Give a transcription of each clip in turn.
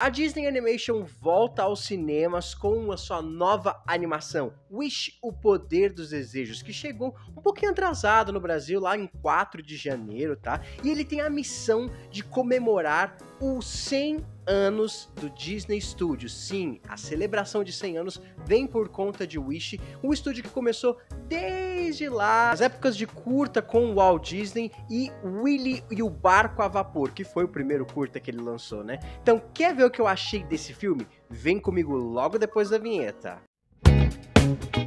A Disney Animation volta aos cinemas com a sua nova animação, Wish, o Poder dos Desejos, que chegou um pouquinho atrasado no Brasil, lá em 4 de janeiro, tá? E ele tem a missão de comemorar os 100 anos do Disney Studios. Sim, a celebração de 100 anos vem por conta de Wish, um estúdio que começou desde lá, as épocas de curta com Walt Disney e Willy e o Barco a Vapor, que foi o primeiro curta que ele lançou, né? Então, quer ver o que eu achei desse filme? Vem comigo logo depois da vinheta. Música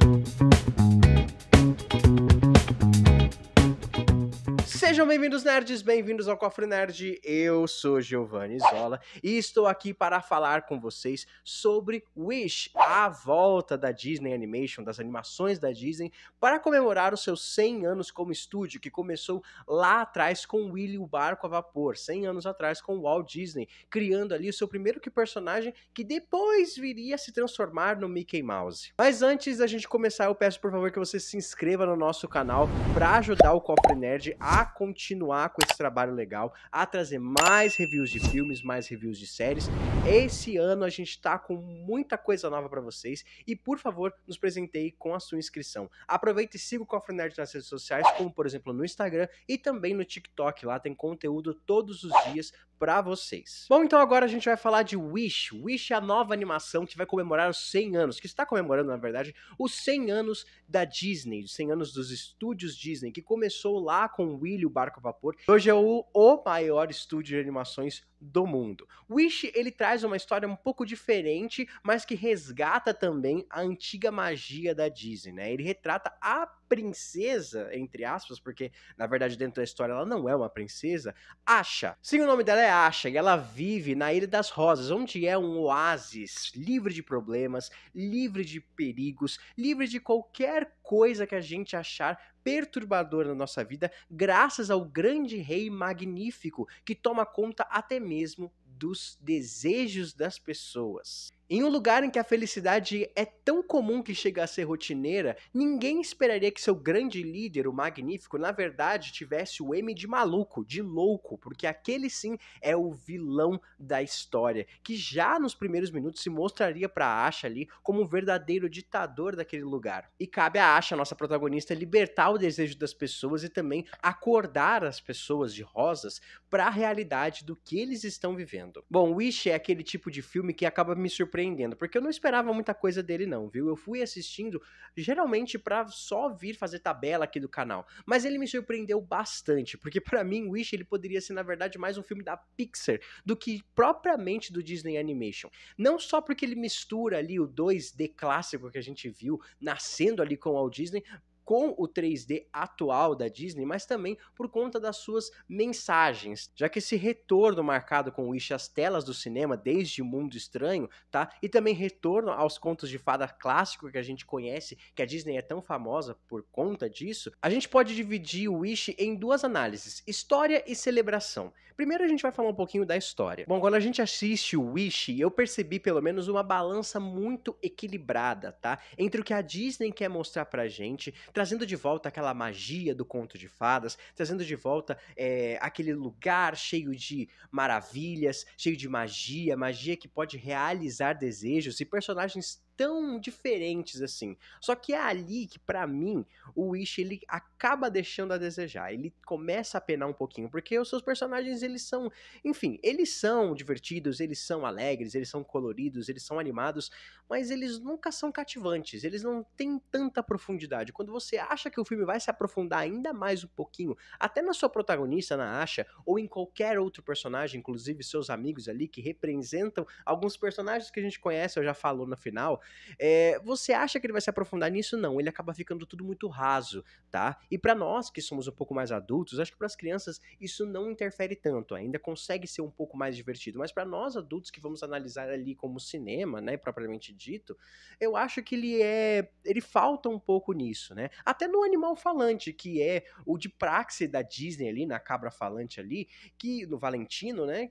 Sejam bem-vindos, nerds, bem-vindos ao Cofre Nerd. Eu sou Giovanni Zola e estou aqui para falar com vocês sobre Wish, a volta da Disney Animation, das animações da Disney, para comemorar os seus 100 anos como estúdio, que começou lá atrás com Willy o Barco a Vapor, 100 anos atrás com Walt Disney, criando ali o seu primeiro que personagem que depois viria a se transformar no Mickey Mouse. Mas antes da gente começar, eu peço por favor que você se inscreva no nosso canal para ajudar o Cofre Nerd a continuar com esse trabalho legal, a trazer mais reviews de filmes, mais reviews de séries. Esse ano a gente está com muita coisa nova para vocês e por favor nos presenteie com a sua inscrição. Aproveite e siga o Cofre Nerd nas redes sociais, como por exemplo no Instagram e também no TikTok. Lá tem conteúdo todos os dias para vocês. Bom, então agora a gente vai falar de Wish. Wish é a nova animação que vai comemorar os 100 anos, que está comemorando, na verdade, os 100 anos da Disney, os 100 anos dos estúdios Disney, que começou lá com Will o Barco a Vapor. Hoje é o, o maior estúdio de animações do mundo. Wish ele traz uma história um pouco diferente, mas que resgata também a antiga magia da Disney, né? Ele retrata a princesa, entre aspas, porque na verdade dentro da história ela não é uma princesa, Asha. Sim, o nome dela é Asha e ela vive na Ilha das Rosas, onde é um oásis livre de problemas, livre de perigos, livre de qualquer coisa que a gente achar perturbador na nossa vida, graças ao grande rei magnífico que toma conta até mesmo dos desejos das pessoas. Em um lugar em que a felicidade é tão comum que chega a ser rotineira, ninguém esperaria que seu grande líder, o Magnífico, na verdade tivesse o M de maluco, de louco, porque aquele sim é o vilão da história, que já nos primeiros minutos se mostraria para Asha ali como um verdadeiro ditador daquele lugar. E cabe a Asha, nossa protagonista, libertar o desejo das pessoas e também acordar as pessoas de rosas para a realidade do que eles estão vivendo. Bom, Wish é aquele tipo de filme que acaba me surpreendendo surpreendendo, porque eu não esperava muita coisa dele não, viu? Eu fui assistindo geralmente para só vir fazer tabela aqui do canal, mas ele me surpreendeu bastante, porque para mim Wish ele poderia ser na verdade mais um filme da Pixar do que propriamente do Disney Animation. Não só porque ele mistura ali o 2D clássico que a gente viu nascendo ali com o Walt Disney, com o 3D atual da Disney, mas também por conta das suas mensagens, já que esse retorno marcado com Wish às telas do cinema desde Mundo Estranho, tá? E também retorno aos contos de fada clássico que a gente conhece, que a Disney é tão famosa por conta disso. A gente pode dividir o Wish em duas análises: história e celebração. Primeiro a gente vai falar um pouquinho da história. Bom, quando a gente assiste o Wish, eu percebi pelo menos uma balança muito equilibrada, tá? Entre o que a Disney quer mostrar pra gente, trazendo de volta aquela magia do conto de fadas, trazendo de volta é, aquele lugar cheio de maravilhas, cheio de magia, magia que pode realizar desejos e personagens tão diferentes assim. Só que é ali que, para mim, o Wish ele acaba deixando a desejar. Ele começa a penar um pouquinho, porque os seus personagens, eles são. Enfim, eles são divertidos, eles são alegres, eles são coloridos, eles são animados, mas eles nunca são cativantes, eles não têm tanta profundidade. Quando você acha que o filme vai se aprofundar ainda mais um pouquinho, até na sua protagonista, na Asha, ou em qualquer outro personagem, inclusive seus amigos ali, que representam alguns personagens que a gente conhece, eu já falo no final, é, você acha que ele vai se aprofundar nisso? Não, ele acaba ficando tudo muito raso, tá? E para nós que somos um pouco mais adultos, acho que para as crianças isso não interfere tanto, ainda consegue ser um pouco mais divertido, mas para nós adultos que vamos analisar ali como cinema, né, propriamente dito, eu acho que ele é, ele falta um pouco nisso, né? Até no Animal Falante, que é o de praxe da Disney ali, na Cabra Falante ali, que no Valentino, né,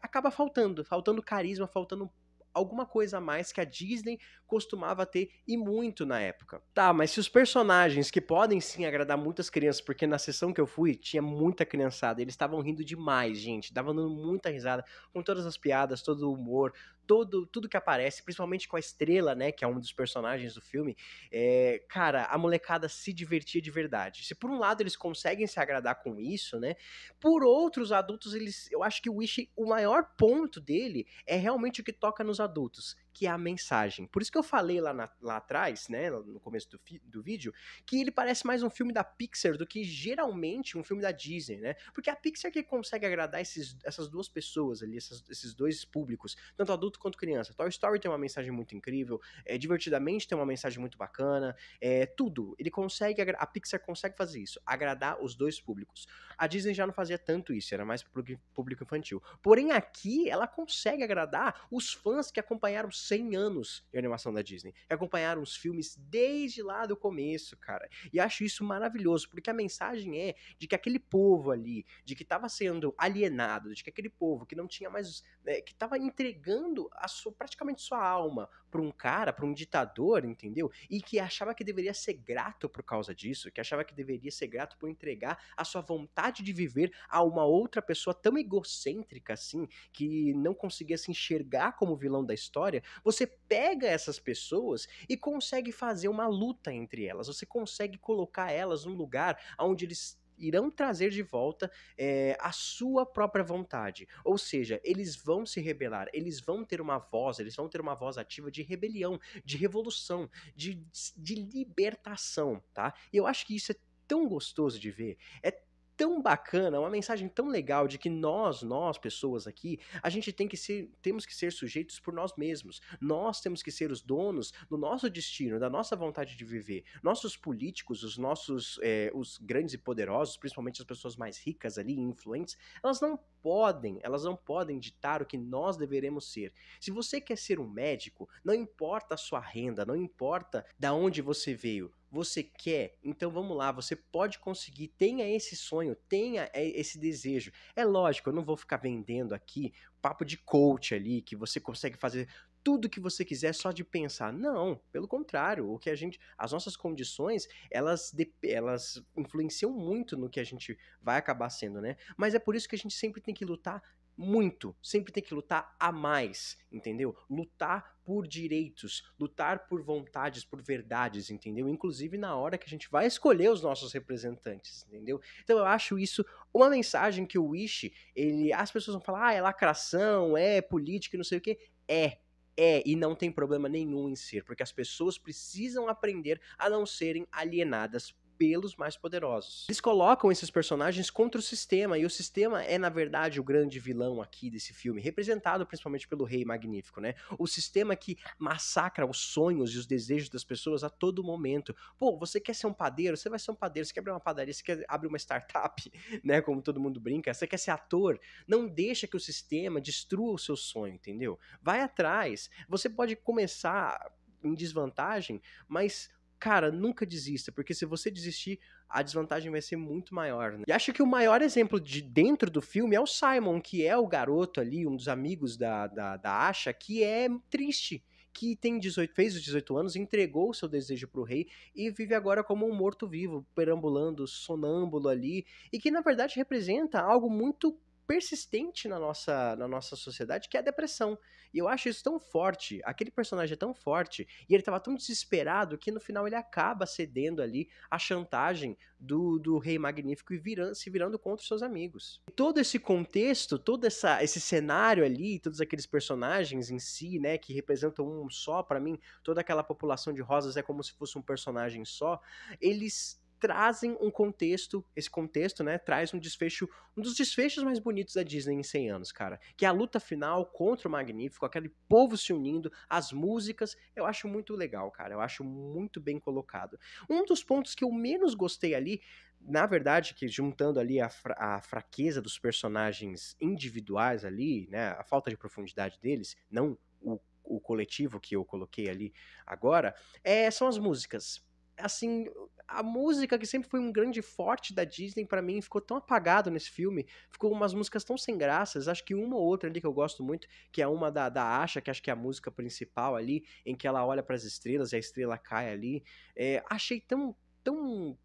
acaba faltando, faltando carisma, faltando alguma coisa a mais que a Disney costumava ter e muito na época. Tá, mas se os personagens que podem sim agradar muitas crianças, porque na sessão que eu fui tinha muita criançada, eles estavam rindo demais, gente, estavam dando muita risada com todas as piadas, todo o humor, todo, tudo que aparece, principalmente com a estrela, né, que é um dos personagens do filme, é, cara, a molecada se divertia de verdade. Se por um lado eles conseguem se agradar com isso, né, por outros adultos eles, eu acho que o Wish, o maior ponto dele é realmente o que toca nos adultos, que é a mensagem. Por isso que eu falei lá, na, lá atrás, né, no começo do, do vídeo, que ele parece mais um filme da Pixar do que geralmente um filme da Disney, né? Porque é a Pixar que consegue agradar esses, essas duas pessoas ali, essas, esses dois públicos, tanto adulto quanto criança. Toy Story tem uma mensagem muito incrível, é, Divertidamente tem uma mensagem muito bacana, é, tudo. Ele consegue, a Pixar consegue fazer isso, agradar os dois públicos. A Disney já não fazia tanto isso, era mais pro público infantil. Porém, aqui ela consegue agradar os fãs que acompanharam 100 anos de animação da Disney, que acompanharam os filmes desde lá do começo, cara. E acho isso maravilhoso, porque a mensagem é de que aquele povo ali, de que estava sendo alienado, de que aquele povo que não tinha mais, né, que estava entregando a sua, praticamente sua alma para um cara, para um ditador, entendeu? E que achava que deveria ser grato por causa disso, que achava que deveria ser grato por entregar a sua vontade de viver a uma outra pessoa tão egocêntrica assim, que não conseguia se enxergar como vilão da história. Você pega essas pessoas e consegue fazer uma luta entre elas, você consegue colocar elas num lugar onde eles irão trazer de volta é, a sua própria vontade. Ou seja, eles vão se rebelar, eles vão ter uma voz, eles vão ter uma voz ativa de rebelião, de revolução, de, de libertação, tá? E eu acho que isso é tão gostoso de ver, é tão bacana, uma mensagem tão legal de que nós, nós pessoas aqui, a gente tem que ser, temos que ser sujeitos por nós mesmos. Nós temos que ser os donos do nosso destino, da nossa vontade de viver. Nossos políticos, os nossos, é, os grandes e poderosos, principalmente as pessoas mais ricas ali, influentes, elas não podem, elas não podem ditar o que nós deveremos ser. Se você quer ser um médico, não importa a sua renda, não importa da onde você veio, você quer, então vamos lá, você pode conseguir, tenha esse sonho, tenha eh, esse desejo. É lógico, eu não vou ficar vendendo aqui papo de coach ali, que você consegue fazer tudo que você quiser só de pensar. Não, pelo contrário, o que a gente, as nossas condições, elas, elas influenciam muito no que a gente vai acabar sendo, né? Mas é por isso que a gente sempre tem que lutar muito, sempre tem que lutar a mais, entendeu? Lutar por direitos, lutar por vontades, por verdades, entendeu? Inclusive na hora que a gente vai escolher os nossos representantes, entendeu? Então eu acho isso uma mensagem que o Wish, ele, as pessoas vão falar, ah, é lacração, é política, não sei o quê. É, é e não tem problema nenhum em ser, porque as pessoas precisam aprender a não serem alienadas pelos mais poderosos. Eles colocam esses personagens contra o sistema, e o sistema é, na verdade, o grande vilão aqui desse filme, representado principalmente pelo Rei Magnífico, né? O sistema que massacra os sonhos e os desejos das pessoas a todo momento. Pô, você quer ser um padeiro? Você vai ser um padeiro. Você quer abrir uma padaria? Você quer abrir uma startup, né? Como todo mundo brinca. Você quer ser ator? Não deixa que o sistema destrua o seu sonho, entendeu? Vai atrás. Você pode começar em desvantagem, mas cara, nunca desista, porque se você desistir, a desvantagem vai ser muito maior, né? E acho que o maior exemplo de dentro do filme é o Simon, que é o garoto ali, um dos amigos da, da, da Asha, que é triste que tem 18, fez os 18 anos, entregou o seu desejo para o rei e vive agora como um morto-vivo, perambulando, sonâmbulo ali, e que na verdade representa algo muito persistente na nossa, na nossa sociedade, que é a depressão. E eu acho isso tão forte, aquele personagem é tão forte, e ele estava tão desesperado que no final ele acaba cedendo ali à chantagem do, do Rei Magnífico e virando, se virando contra os seus amigos. E todo esse contexto, todo essa, esse cenário ali, todos aqueles personagens em si, né, que representam um só, para mim, toda aquela população de rosas é como se fosse um personagem só, eles trazem um contexto, esse contexto, né, traz um desfecho, um dos desfechos mais bonitos da Disney em 100 anos, cara, que é a luta final contra o Magnífico, aquele povo se unindo, as músicas, eu acho muito legal, cara, eu acho muito bem colocado. Um dos pontos que eu menos gostei ali, na verdade, que juntando ali a, fra a fraqueza dos personagens individuais ali, né, a falta de profundidade deles, não o, o coletivo que eu coloquei ali agora, é, são as músicas assim, a música que sempre foi um grande forte da Disney para mim ficou tão apagado nesse filme. Ficou umas músicas tão sem graças. Acho que uma ou outra ali que eu gosto muito, que é uma da, da Asha, que acho que é a música principal ali, em que ela olha para as estrelas e a estrela cai ali. É, achei tão tão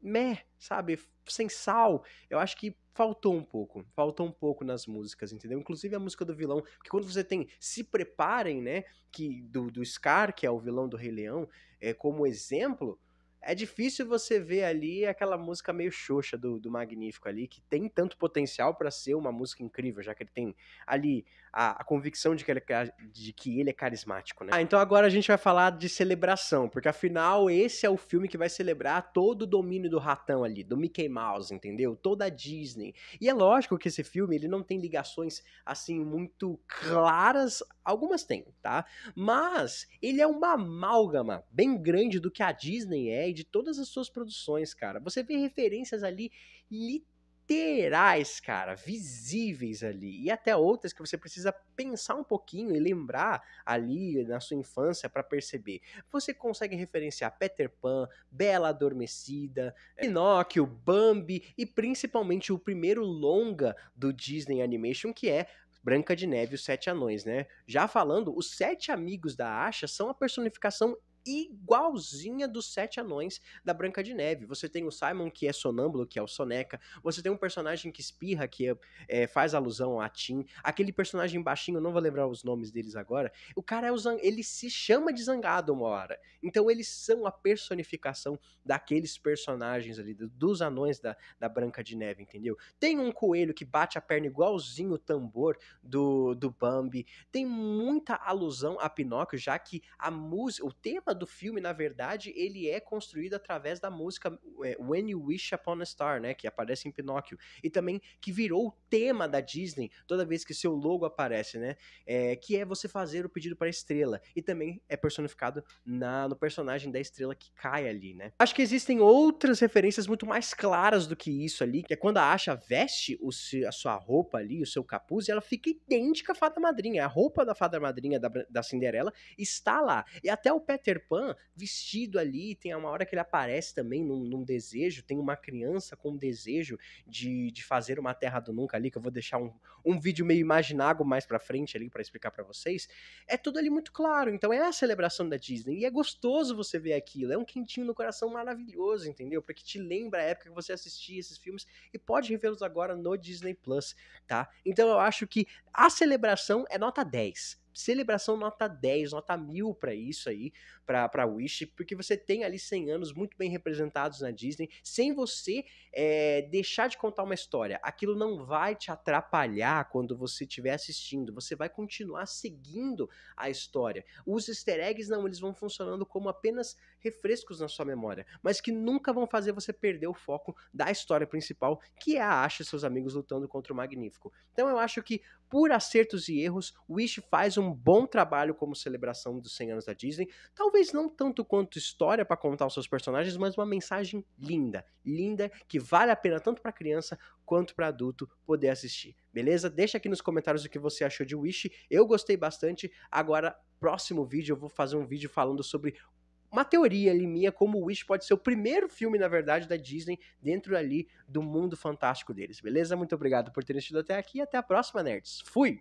meh, sabe? Sem sal. Eu acho que faltou um pouco. Faltou um pouco nas músicas, entendeu? Inclusive a música do vilão. Porque quando você tem Se Preparem, né? Que do, do Scar, que é o vilão do Rei Leão, é, como exemplo é difícil você ver ali aquela música meio xoxa do, do Magnífico ali, que tem tanto potencial para ser uma música incrível, já que ele tem ali a, a convicção de que, ele, é de que ele é carismático, né? Ah, então agora a gente vai falar de celebração, porque afinal esse é o filme que vai celebrar todo o domínio do ratão ali, do Mickey Mouse, entendeu? Toda a Disney. E é lógico que esse filme, ele não tem ligações, assim, muito claras, algumas tem, tá? Mas ele é uma amálgama bem grande do que a Disney é de todas as suas produções, cara. Você vê referências ali literais, cara, visíveis ali. E até outras que você precisa pensar um pouquinho e lembrar ali na sua infância para perceber. Você consegue referenciar Peter Pan, Bela Adormecida, Pinóquio, Bambi e principalmente o primeiro longa do Disney Animation que é Branca de Neve e os Sete Anões, né? Já falando, os Sete Amigos da Asha são a personificação igualzinha dos sete anões da Branca de Neve. Você tem o Simon, que é sonâmbulo, que é o Soneca. Você tem um personagem que espirra, que é, faz alusão a Tim. Aquele personagem baixinho, não vou lembrar os nomes deles agora. O cara é o Zang... ele se chama de zangado uma hora. Então eles são a personificação daqueles personagens ali, dos anões da, da Branca de Neve, entendeu? Tem um coelho que bate a perna igualzinho o tambor do, do Bambi. Tem muita alusão a Pinóquio, já que a música, o tema do filme, na verdade, ele é construído através da música é, When You Wish Upon a Star, né? Que aparece em Pinóquio. E também que virou o tema da Disney toda vez que seu logo aparece, né? É, que é você fazer o pedido para a estrela. E também é personificado na, no personagem da estrela que cai ali, né? Acho que existem outras referências muito mais claras do que isso ali, que é quando a Asha veste o, a sua roupa ali, o seu capuz, e ela fica idêntica à fada madrinha. A roupa da fada madrinha da, da Cinderela está lá. E até o Peter Pan vestido ali, tem uma hora que ele aparece também num, num desejo, tem uma criança com um desejo de, de fazer uma Terra do Nunca ali, que eu vou deixar um, um vídeo meio imaginário mais pra frente ali para explicar para vocês. É tudo ali muito claro, então é a celebração da Disney, e é gostoso você ver aquilo, é um quentinho no coração maravilhoso, entendeu? Porque te lembra a época que você assistia esses filmes e pode revê-los agora no Disney Plus, tá? Então eu acho que a celebração é nota 10 celebração nota 10, nota 1000 para isso aí, para Wish, porque você tem ali 100 anos muito bem representados na Disney, sem você é, deixar de contar uma história. Aquilo não vai te atrapalhar quando você estiver assistindo, você vai continuar seguindo a história. Os easter eggs não, eles vão funcionando como apenas refrescos na sua memória, mas que nunca vão fazer você perder o foco da história principal, que é a Asha e seus amigos lutando contra o Magnífico. Então eu acho que, por acertos e erros, Wish faz um bom trabalho como celebração dos 100 anos da Disney. Talvez não tanto quanto história para contar os seus personagens, mas uma mensagem linda, linda que vale a pena tanto para criança quanto para adulto poder assistir. Beleza? Deixa aqui nos comentários o que você achou de Wish. Eu gostei bastante. Agora, próximo vídeo, eu vou fazer um vídeo falando sobre uma teoria ali minha como o Wish pode ser o primeiro filme, na verdade, da Disney dentro ali do mundo fantástico deles, beleza? Muito obrigado por terem assistido até aqui e até a próxima, nerds. Fui!